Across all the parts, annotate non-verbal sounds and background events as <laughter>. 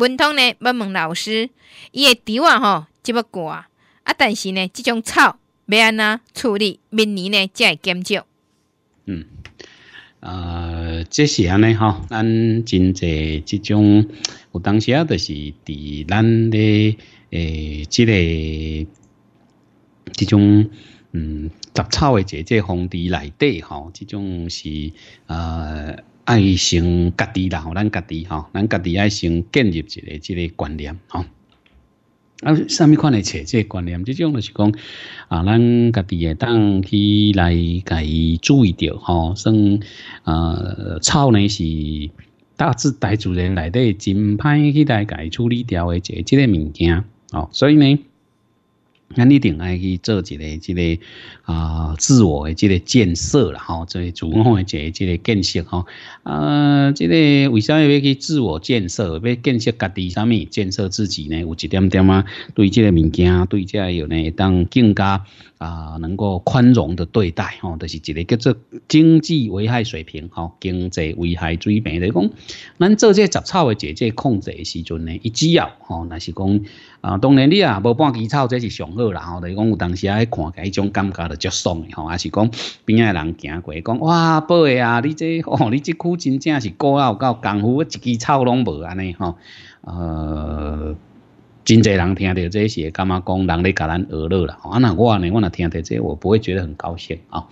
文通呢要问老师，伊会丢啊吼，即么挂啊但是呢，即种草要安怎处理，明年呢会减少。嗯，呃，这安尼吼，咱真济即种，有当时啊，就是伫咱的诶即个即种嗯杂草的姐这皇帝内底吼，这种是啊。爱先家己啦，吼，咱家己吼，咱家己爱先建立一个即个观念，吼。啊，上物款来找即个观念，即种就是讲啊，咱家己会当去来家己注意到吼。算啊，草呢是大致大自然内底真歹去来家己处理掉的即个物件，吼。所以呢。那你定爱去做一个、这个啊自我诶、这个建设啦吼，个自我诶一个、这个建设吼。啊，这个为啥要去自我建设？要建设家己啥物？建设自己呢？有一点点啊，对这个物件，对个有呢，当更加啊能够宽容的对待吼，就是一个叫做经济危害水平吼，经济危害水平，来讲咱做这个杂草诶、这个控制诶时阵呢，一只要吼，乃是讲。啊，当然你啊无半支草，这是上好啦吼。就是讲有当时啊，看起迄种感觉就足爽诶。吼，还是讲边诶人行过讲哇，诶啊，你这哦，你这曲真正是啊，有够功夫，一支草拢无安尼吼。呃，真侪人听到这些，干嘛讲人咧甲咱而乐啦？啊那我呢，我若听到这，我不会觉得很高兴啊，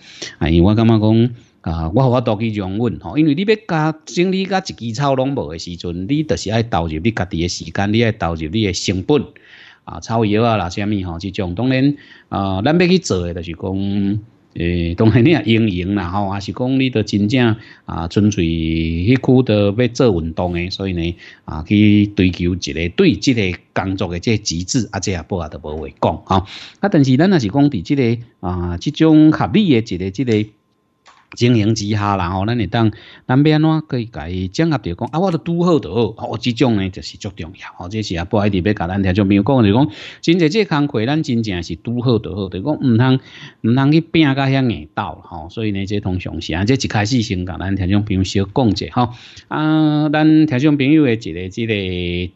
因为我感觉讲？啊！我我都去容忍，因为你要加整理加一支草拢无诶时阵，你就是爱投入你家己诶时间，你爱投入你诶成本，啊，草药啊，啦，啥物吼，即种当然，啊，咱要去做诶，就是讲，诶，当然你啊经营啦，吼，还是讲你着真正啊纯粹迄苦着要做运动诶，所以呢，啊，去追求一个对即个工作诶即个极致，啊，即也不啊着无话讲，吼。啊，但是，咱也是讲，伫即个啊，即种合理诶一个即个。经营之下啦吼，咱会当咱变怎可以伊整合着讲啊？我着拄好着好，哦，这种呢就是足重要吼。这是啊，不一底别甲咱听种朋友讲，就讲，真侪这工课咱真正是拄好着好，着讲唔通唔通去拼甲遐硬斗吼。所以呢，这通常是啊，这一开始先甲咱听种朋友小讲者吼，啊，咱听种朋友的一个之个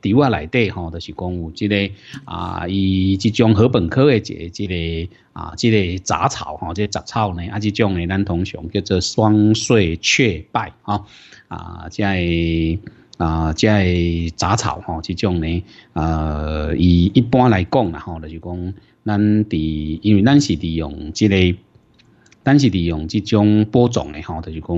伫我内底吼，就是讲有之个啊，伊即种和本科的一个之个。啊，这个杂草吼，这个杂草呢，啊，即种呢，咱通常叫做双穗雀稗吼。啊，即个啊，即个杂草吼，即种呢，呃，以一般来讲啦吼，就是讲，咱伫，因为咱是利用这个。咱是利用这种播种的吼，就是讲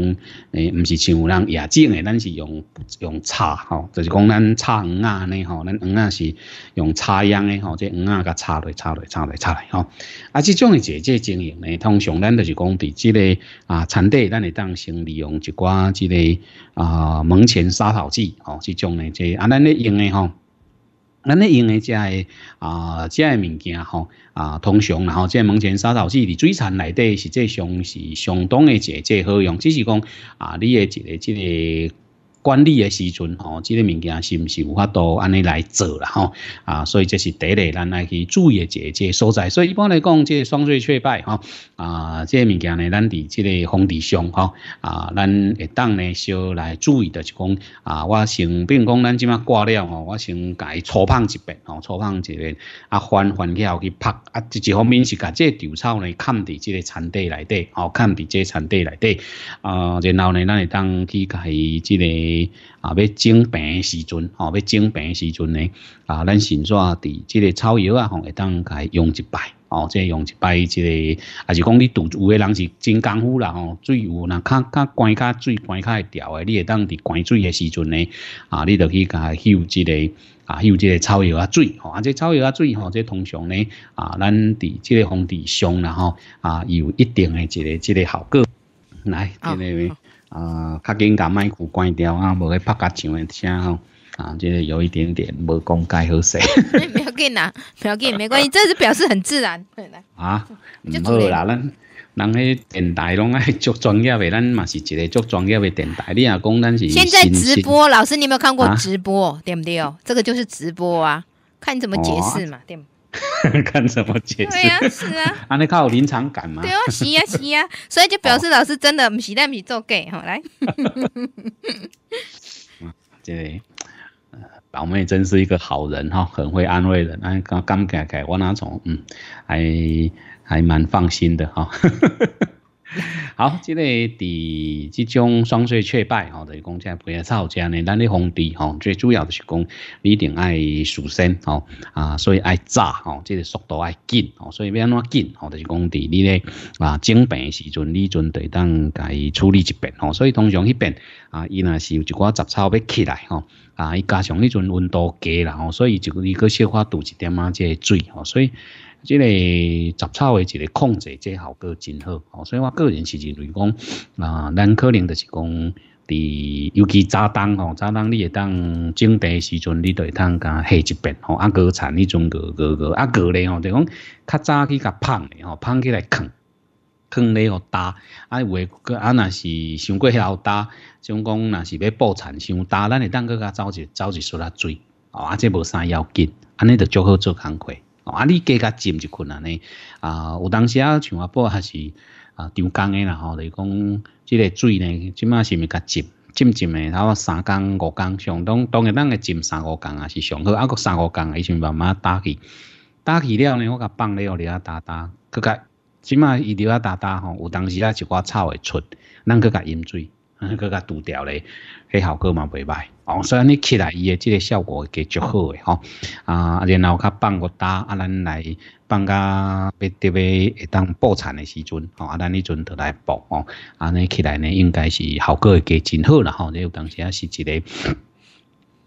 诶，唔是像咱野种的，咱是用用插吼，就是讲咱插鱼安呢吼，咱黄啊是用插秧的吼，即黄啊甲插来插来插来插来吼。啊，这种节即经营呢，通常咱就是讲伫即个啊产地，咱会当先利用一寡即个啊门前沙土剂吼，即种呢即啊咱咧用的吼。咱咧用诶遮诶啊，遮诶物件吼啊，通常然后遮个门前沙草水伫水田内底是际上是相当诶一个即好用，只是讲啊，你诶一个即个。管理嘅时阵，吼，之个物件是唔是有法度安尼来做啦，吼，啊，所以这是第一类咱来去注意嘅一个所在。所以一般来讲，即双穗雀稗，吼啊，即物件呢，咱伫即个红地上，吼啊，咱会当呢少来注意的就讲，啊，我先并讲咱即马挂了，吼，我先甲伊粗放一遍吼，粗放一遍啊，翻翻起后去拍，啊，即一方面是甲即稻草呢，砍伫即个田地内底，哦，砍伫即田地内底啊，然后呢，咱会当去甲伊即个。啊，要整病的时阵，吼，要整病的时阵呢，啊，咱先说伫即个草药啊，吼，会当该用一摆，哦，即用一摆即个，还是讲你拄有个人是真功夫啦，吼，水有那较较关较水关较会调的，你会当伫关水的时阵呢，啊，你就去甲加修即个，啊，有即个草药啊水，吼，啊，即草药啊水，吼，即通常呢，啊，咱伫即个皇帝上啦，吼，啊，有一定的即个即个效果，来，听下啊，较紧甲麦古关掉啊，无咧拍较像诶声吼，啊，即有一点点无公开好势。不要紧啊，不要紧，没关系，这是表示很自然。啊，<laughs> 唔好啦，咱人诶电台拢爱足专业诶，咱嘛是一个足专业诶电台，你啊，讲咱是。现在直播，老师，你有没有看过直播？对不对哦？这个就是直播啊，看你怎么解释嘛？对。<laughs> 看怎么解决？对啊，是啊，安 <laughs> 尼靠临场感嘛。对啊，是啊，是啊，所以就表示老师真的唔是但唔是做假吼，来。这 <laughs> 呃，宝妹真是一个好人哈，很会安慰人。那刚刚改改我那种，嗯，还还蛮放心的哈。好，即个伫即种双水雀拜吼，著是讲即个培养草安呢，咱咧防治吼，最主要著是讲你一定爱疏身吼啊，所以爱扎吼，即个速度爱紧吼，所以要安怎紧吼，就是讲伫你咧啊整病时阵，你准得当家处理一遍吼，所以通常迄边啊，伊若是有一寡杂草要起来吼啊，伊加上迄阵温度低啦吼，所以就伊去消化度一点即个水吼，所以。即个杂草的即个控制，即效果真好。吼，所以我个人是认为讲，啊，咱可能就是讲，伫尤其早冬吼，早冬你会当种地时阵，你就会当甲下一边吼，啊，割田你阵割割割，啊割咧吼，就讲较早去较胖的吼，胖起来扛，扛咧互焦，啊，有诶啊，若是伤过老大，像讲若是要补田伤大，咱会当去较走一走一出来水，哦，啊，即无啥要紧，安尼就做好做工快。啊！你加较浸就困难呢。啊，有当时啊，像阿波还是啊，长江诶啦吼，就是讲，即个水呢，即卖是毋是较浸？浸浸诶，后三工五工，上当当然咱个浸三五工也是上好，啊，个三五工伊先慢慢打起，打起了呢，我甲放咧互里啊，打打，搁甲即卖伊流啊，打打吼，有当时啊，一寡草会出，咱去甲淹水。佮佮拄调咧，迄效果嘛袂歹哦。所以你起来伊个即个效果计足好诶吼啊！然后佮放我打啊，咱来放假别特别当播产诶时阵吼，啊咱迄阵都来播哦。啊，尼起来呢，应该是效果会计真好啦吼。即有当时啊是一个。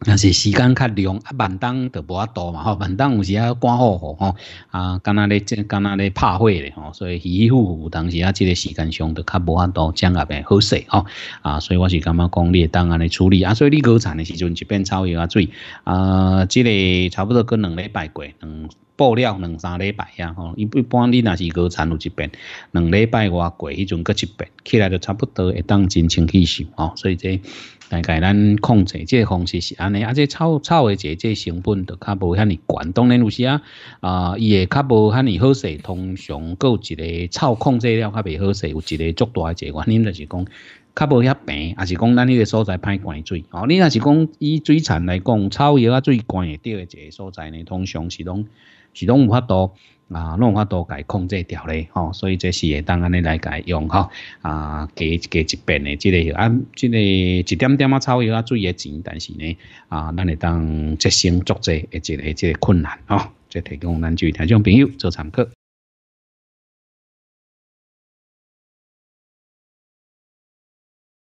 那是时间较长，啊，万冬就无啊多嘛吼，晚冬有时啊刮雨雨吼，啊，干那里这刚那里拍火咧吼，所以起衣服有当时啊，这个时间上就较无啊多，样也边好势吼，啊，所以我是感觉讲你当安尼处理啊，所以你割草的时阵一边草药啊水，啊，这个差不多过两礼拜过，布料两三礼拜呀吼，一般你那是割草有一边两礼拜我过，迄阵过一边，起来就差不多会当真清气性吼，所以这。大概咱控制，即个方式是安尼，啊，即草草诶，一个即成本着较无遐尼贵，当然有时啊，啊，伊会较无遐尼好势，通常有一个草控制了较未好势，有一个足大诶一个原因着是讲较无遐平，也是讲咱迄个所在歹灌水，哦，你若是讲以水产来讲，草药啊最贵诶，第一个所在呢，通常是拢。始拢无法度啊，拢无法度解控制调咧吼，所以这是会当安尼来解用，吼，啊，加加一变的，即个啊，即个一点点啊草药啊注意钱，但是呢，啊，咱会当执行作者，诶，即个即个困难，吼，即提供咱就听众朋友做参考。